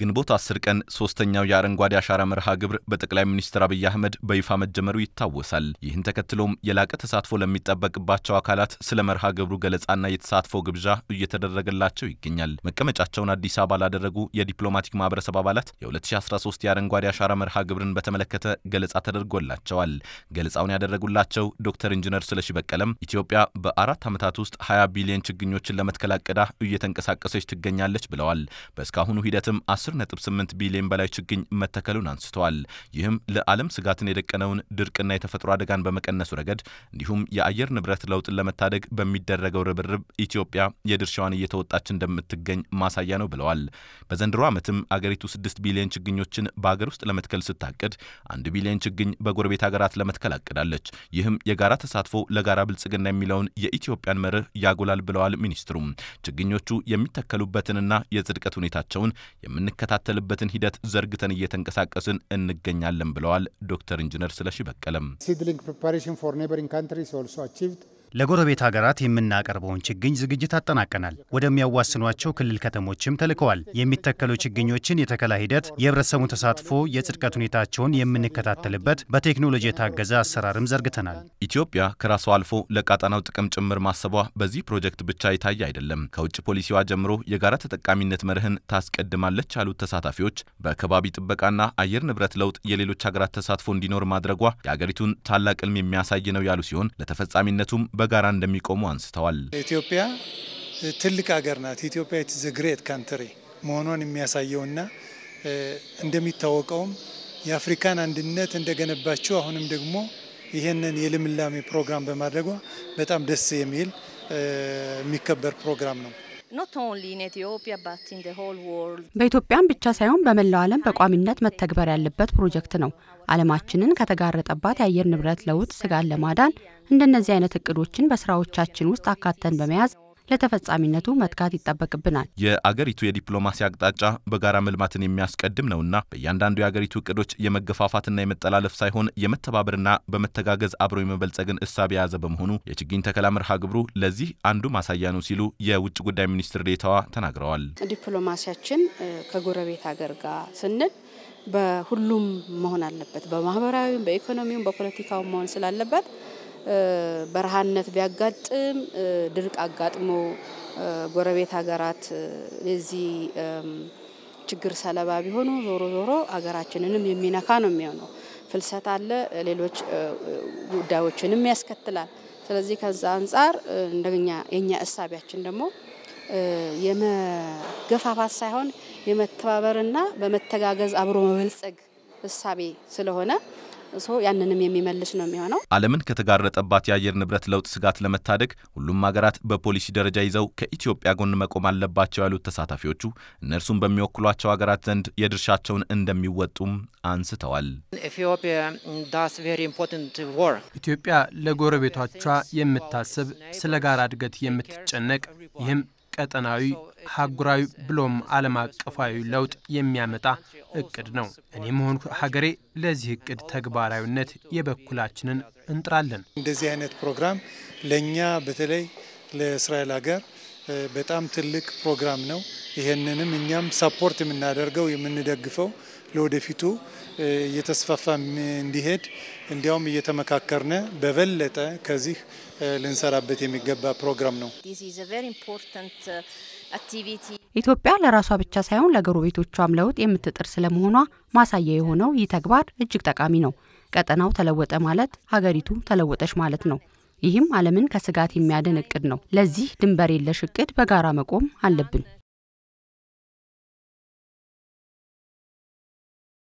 ግንቦት አስር ቀን ሶስተኛው የአረንጓዴ አሻራ መርሃ ግብር በጠቅላይ ሚኒስትር አብይ አህመድ በይፋ መጀመሩ ይታወሳል። ይህን ተከትሎም የላቀ ተሳትፎ ለሚጠበቅባቸው አካላት ስለ መርሃ ግብሩ ገለጻና የተሳትፎ ግብዣ እየተደረገላቸው ይገኛል። መቀመጫቸውን አዲስ አበባ ላደረጉ የዲፕሎማቲክ ማህበረሰብ አባላት የ2013 የአረንጓዴ አሻራ መርሃ ግብርን በተመለከተ ገለጻ ተደርጎላቸዋል። ገለጻውን ያደረጉላቸው ዶክተር ኢንጂነር ስለሺ በቀለም ኢትዮጵያ በአራት ዓመታት ውስጥ 20 ቢሊዮን ችግኞችን ለመትከል አቅዳ እየተንቀሳቀሰች ትገኛለች ብለዋል። በእስካሁኑ ሂደትም ከ10.8 ቢሊዮን በላይ ችግኝ መተከሉን አንስተዋል። ይህም ለዓለም ስጋትን የደቀነውን ድርቅና የተፈጥሮ አደጋን በመቀነሱ ረገድ እንዲሁም የአየር ንብረት ለውጥን ለመታደግ በሚደረገው ርብርብ ኢትዮጵያ የድርሻዋን እየተወጣች እንደምትገኝ ማሳያ ነው ብለዋል። በዘንድሮ ዓመትም አገሪቱ 6 ቢሊዮን ችግኞችን በአገር ውስጥ ለመትከል ስታቅድ አንድ ቢሊዮን ችግኝ በጎረቤት ሀገራት ለመትከል አቅዳለች። ይህም የጋራ ተሳትፎ ለጋራ ብልጽግና የሚለውን የኢትዮጵያን መርህ ያጎላል ብለዋል ሚኒስትሩም። ችግኞቹ የሚተከሉበትንና የጽድቀት ሁኔታቸውን የምን የምንከታተልበትን ሂደት ዘርግተን እየተንቀሳቀስን እንገኛለን ብለዋል ዶክተር ኢንጂነር ስለሺ በቀለም ለጎረቤት ሀገራት የምናቀርበውን ችግኝ ዝግጅት አጠናቀናል። ወደሚያዋስኗቸው ክልል ከተሞችም ተልከዋል። የሚተከሉ ችግኞችን የተከላ ሂደት፣ የህብረተሰቡን ተሳትፎ፣ የጽድቀት ሁኔታቸውን የምንከታተልበት በቴክኖሎጂ የታገዘ አሰራርም ዘርግተናል። ኢትዮጵያ ከራሷ አልፎ ለቀጣናው ጥቅም ጭምር ማሰቧ በዚህ ፕሮጀክት ብቻ የታየ አይደለም። ከውጭ ፖሊሲዋ ጀምሮ የጋራ ተጠቃሚነት መርህን ታስቀድማለች ያሉት ተሳታፊዎች በከባቢ ጥበቃና አየር ንብረት ለውጥ የሌሎች ሀገራት ተሳትፎ እንዲኖር ማድረጓ የአገሪቱን ታላቅ ህልም የሚያሳይ ነው ያሉ ሲሆን ለተፈጻሚነቱም በጋራ እንደሚቆሙ አንስተዋል። ኢትዮጵያ ትልቅ ሀገር ናት። ኢትዮጵያ ኢትዝ ግሬት ካንትሪ መሆኗን የሚያሳየውና እንደሚታወቀውም የአፍሪካን አንድነት እንደገነባቸው አሁንም ደግሞ ይህንን የልምላሜ ፕሮግራም በማድረጓ በጣም ደስ የሚል የሚከበር ፕሮግራም ነው። በኢትዮጵያም ብቻ ሳይሆን በመላው ዓለም በቋሚነት መተግበር ያለበት ፕሮጀክት ነው። ዓለማችንን ከተጋረጠባት የአየር ንብረት ለውጥ ስጋን ለማዳን እንደነዚህ አይነት እቅዶችን በስራዎቻችን ውስጥ አካተን በመያዝ ለተፈጻሚነቱ መትጋት ይጠበቅብናል። የአገሪቱ የዲፕሎማሲ አቅጣጫ በጋራ መልማትን የሚያስቀድም ነውና በእያንዳንዱ የአገሪቱ እቅዶች የመገፋፋትና የመጠላለፍ ሳይሆን የመተባበርና በመተጋገዝ አብሮ የመበልጸግን እሳቤ የያዘ በመሆኑ የችግኝ ተከላ መርሃ ግብሩ ለዚህ አንዱ ማሳያ ነው ሲሉ የውጭ ጉዳይ ሚኒስትር ዴታዋ ተናግረዋል። ዲፕሎማሲያችን ከጎረቤት ሀገር ጋር ስንል በሁሉም መሆን አለበት። በማህበራዊም፣ በኢኮኖሚውም፣ በፖለቲካውም መሆን ስላለበት በረሃነት ቢያጋጥም ድርቅ አጋጥሞ ጎረቤት ሀገራት የዚህ ችግር ሰለባ ቢሆኑ ዞሮ ዞሮ ሀገራችንንም የሚነካ ነው የሚሆነው። ፍልሰት አለ፣ ሌሎች ጉዳዮችንም ያስከትላል። ስለዚህ ከዛ አንጻር እንደኛ የኛ እሳቢያችን ደግሞ የመገፋፋት ሳይሆን የመተባበርና በመተጋገዝ አብሮ መበልጸግ እሳቤ ስለሆነ ያንንም የሚመልስ ነው የሚሆነው። ዓለምን ከተጋረጠባት የአየር ንብረት ለውጥ ስጋት ለመታደግ ሁሉም ሀገራት በፖሊሲ ደረጃ ይዘው ከኢትዮጵያ ጎን መቆም አለባቸው ያሉት ተሳታፊዎቹ እነርሱም በሚወክሏቸው ሀገራት ዘንድ የድርሻቸውን እንደሚወጡም አንስተዋል። ኢትዮጵያ ለጎረቤቶቿ የምታስብ፣ ስለ ጋራ እድገት የምትጨነቅ ይህም ቀጠናዊ ሀጉራዊ ብሎም ዓለም አቀፋዊ ለውጥ የሚያመጣ እቅድ ነው። እኔም ሆንኩ ሀገሬ ለዚህ እቅድ ተግባራዊነት የበኩላችንን እንጥራለን። እንደዚህ አይነት ፕሮግራም ለእኛ በተለይ ለእስራኤል ሀገር በጣም ትልቅ ፕሮግራም ነው። ይህንንም እኛም ሰፖርት የምናደርገው የምንደግፈው ለወደፊቱ እየተስፋፋ እንዲሄድ እንዲያውም እየተመካከርነ በበለጠ ከዚህ ልንሰራበት የሚገባ ፕሮግራም ነው። ኢትዮጵያ ለራሷ ብቻ ሳይሆን ለጎረቤቶቿም ለውጥ የምትጥር ስለመሆኗ ማሳያ የሆነው ይህ ተግባር እጅግ ጠቃሚ ነው። ቀጠናው ተለወጠ ማለት ሀገሪቱ ተለወጠች ማለት ነው። ይህም ዓለምን ከስጋት የሚያድን እቅድ ነው። ለዚህ ድንበር የለሽ እቅድ በጋራ መቆም አለብን።